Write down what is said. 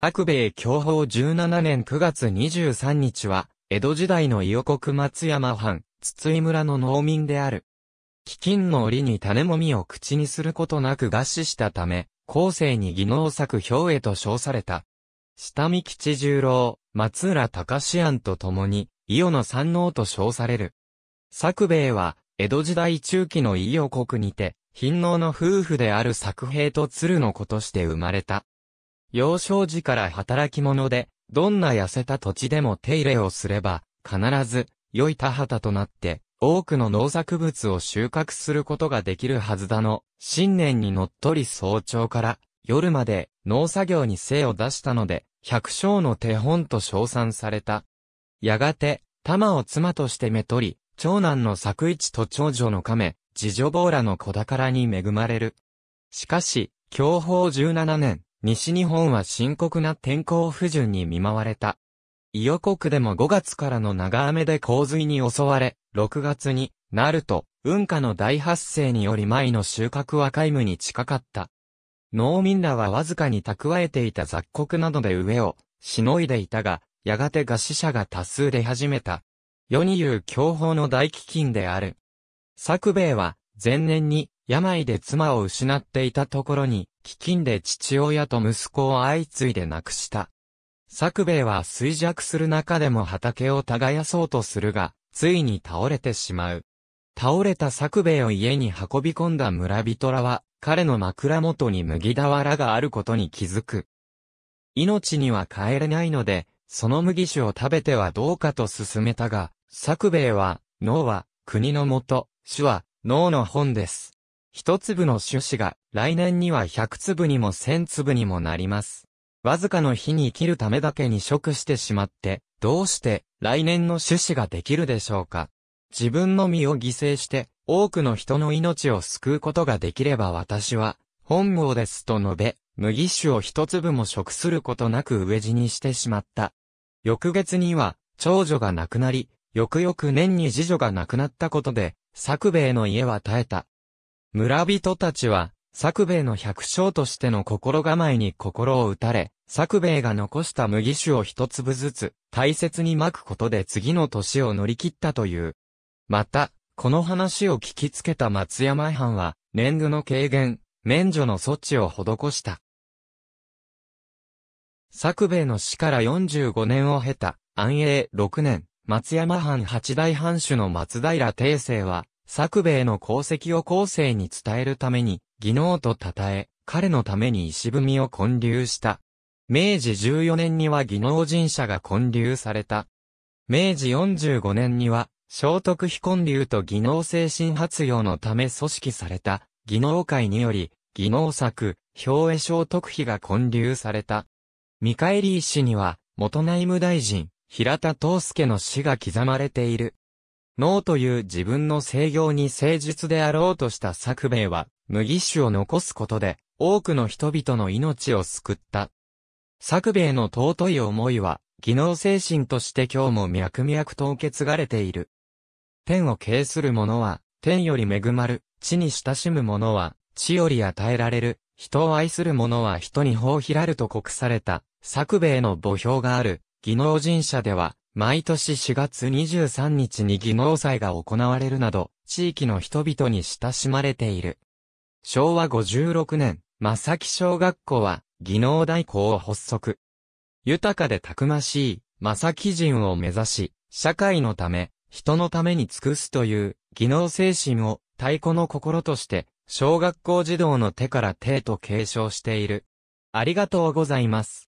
白米享保17年9月23日は、江戸時代の伊予国松山藩、筒井村の農民である。飢饉の折に種もみを口にすることなく餓死したため、後世に技能作表へと称された。下見吉十郎、松浦隆庵と共に、伊予の三能と称される。作兵衛は、江戸時代中期の伊予国にて、貧農の夫婦である作兵と鶴の子として生まれた。幼少時から働き者で、どんな痩せた土地でも手入れをすれば、必ず、良い田畑となって、多くの農作物を収穫することができるはずだの、新年にのっとり早朝から、夜まで農作業に精を出したので、百姓の手本と称賛された。やがて、玉を妻としてめとり、長男の作一と長女の亀、次女坊らの子宝に恵まれる。しかし、享保17年、西日本は深刻な天候不順に見舞われた。伊予国でも5月からの長雨で洪水に襲われ、6月になると、運河の大発生により前の収穫は皆無に近かった。農民らはわずかに蓄えていた雑穀などで飢えをしのいでいたが、やがて餓死者が多数出始めた。世に言う享保の大飢饉である。作兵衛は前年に病で妻を失っていたところに、飢饉で父親と息子を相次いで亡くした。作兵衛は衰弱する中でも畑を耕そうとするが、ついに倒れてしまう。倒れた作兵衛を家に運び込んだ村人らは、彼の枕元に麦俵があることに気づく。命には帰れないので、その麦酒を食べてはどうかと勧めたが、作兵衛は、脳は、国のもと、主は、脳の本です。一粒の種子が来年には百粒にも千粒にもなります。わずかの日に生きるためだけに食してしまって、どうして来年の種子ができるでしょうか。自分の身を犠牲して多くの人の命を救うことができれば私は本望ですと述べ、麦種を一粒も食することなく植え死にしてしまった。翌月には長女が亡くなり、翌々年に次女が亡くなったことで、作兵衛の家は耐えた。村人たちは、作兵衛の百姓としての心構えに心を打たれ、作兵衛が残した麦酒を一粒ずつ大切に巻くことで次の年を乗り切ったという。また、この話を聞きつけた松山藩は、年貢の軽減、免除の措置を施した。作兵衛の死から45年を経た、安永6年、松山藩八代藩主の松平定政は、作兵衛の功績を後世に伝えるために、技能と称え、彼のために石踏みを建立した。明治14年には技能人社が建立された。明治45年には、聖徳非建立と技能精神発揚のため組織された、技能会により、技能作、表絵聖徳碑が建立された。見返り石には、元内務大臣、平田東介の死が刻まれている。脳という自分の制御に誠実であろうとした作兵衛は、麦酒を残すことで、多くの人々の命を救った。作兵衛の尊い思いは、技能精神として今日も脈々と受け継がれている。天を敬する者は、天より恵まる、地に親しむ者は、地より与えられる、人を愛する者は人に報ひらると告された、作兵衛の墓標がある、技能神社では、毎年4月23日に技能祭が行われるなど、地域の人々に親しまれている。昭和56年、正木小学校は、技能代行を発足。豊かでたくましい、正木人を目指し、社会のため、人のために尽くすという、技能精神を、太鼓の心として、小学校児童の手から手へと継承している。ありがとうございます。